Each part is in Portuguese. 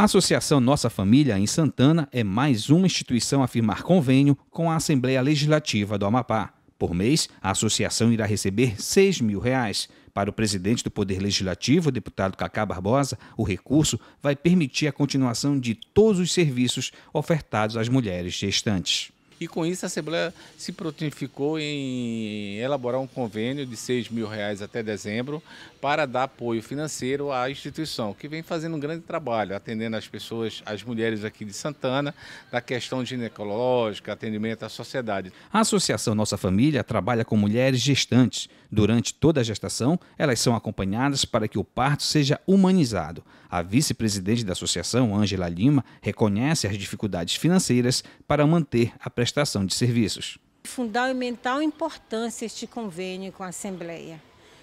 A Associação Nossa Família, em Santana, é mais uma instituição a firmar convênio com a Assembleia Legislativa do Amapá. Por mês, a associação irá receber R$ 6 mil. Reais. Para o presidente do Poder Legislativo, deputado Cacá Barbosa, o recurso vai permitir a continuação de todos os serviços ofertados às mulheres gestantes. E com isso a Assembleia se prontificou em elaborar um convênio de 6 mil reais até dezembro para dar apoio financeiro à instituição, que vem fazendo um grande trabalho, atendendo as pessoas, as mulheres aqui de Santana, da questão ginecológica, atendimento à sociedade. A Associação Nossa Família trabalha com mulheres gestantes. Durante toda a gestação, elas são acompanhadas para que o parto seja humanizado. A vice-presidente da associação, Ângela Lima, reconhece as dificuldades financeiras para manter a prestação prestação de serviços. Fundamental importância este convênio com a Assembleia,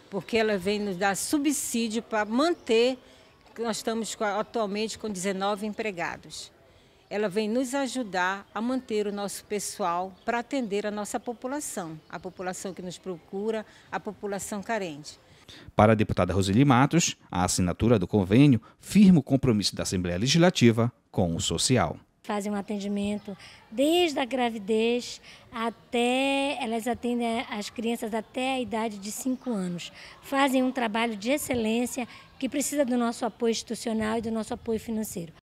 porque ela vem nos dar subsídio para manter, nós estamos atualmente com 19 empregados. Ela vem nos ajudar a manter o nosso pessoal para atender a nossa população, a população que nos procura, a população carente. Para a deputada Roseli Matos, a assinatura do convênio firma o compromisso da Assembleia Legislativa com o social fazem um atendimento desde a gravidez até elas atendem as crianças até a idade de 5 anos. Fazem um trabalho de excelência que precisa do nosso apoio institucional e do nosso apoio financeiro.